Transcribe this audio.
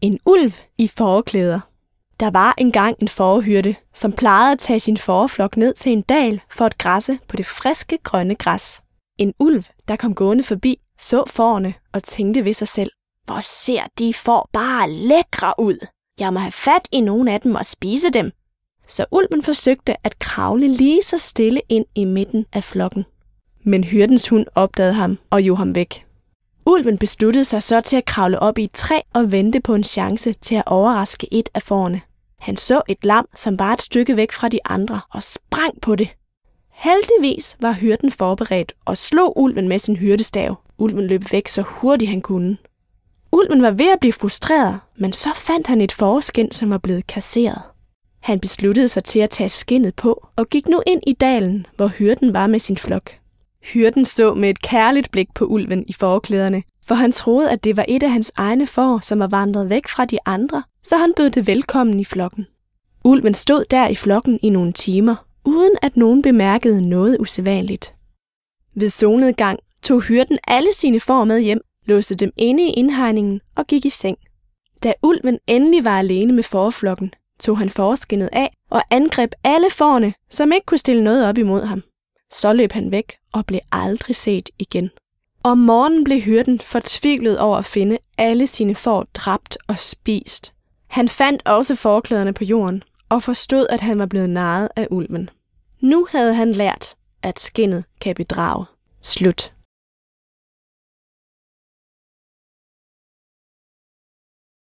En ulv i forklæder. Der var engang en forhyrte, som plejede at tage sin forflok ned til en dal for at græsse på det friske grønne græs. En ulv, der kom gående forbi, så forne og tænkte ved sig selv, hvor ser de får bare lækre ud. Jeg må have fat i nogle af dem og spise dem. Så ulven forsøgte at kravle lige så stille ind i midten af flokken. Men hyrdens hund opdagede ham og jo ham væk. Ulven besluttede sig så til at kravle op i et træ og vente på en chance til at overraske et af forerne. Han så et lam, som var et stykke væk fra de andre, og sprang på det. Heldigvis var hyrden forberedt og slog ulven med sin hyrdestav. Ulven løb væk så hurtigt han kunne. Ulven var ved at blive frustreret, men så fandt han et forskind, som var blevet kasseret. Han besluttede sig til at tage skinnet på og gik nu ind i dalen, hvor hyrden var med sin flok. Hyrden så med et kærligt blik på ulven i forklæderne, for han troede, at det var et af hans egne får, som var vandret væk fra de andre, så han bød det velkommen i flokken. Ulven stod der i flokken i nogle timer, uden at nogen bemærkede noget usædvanligt. Ved solnedgang tog hyrden alle sine får med hjem, låste dem inde i indhegningen og gik i seng. Da ulven endelig var alene med forflokken, tog han forskinnet af og angreb alle forne, som ikke kunne stille noget op imod ham. Så løb han væk og blev aldrig set igen. Om morgenen blev hyrden fortvivlet over at finde alle sine får dræbt og spist. Han fandt også forklæderne på jorden og forstod, at han var blevet naret af ulven. Nu havde han lært, at skinnet kan bedrage. Slut.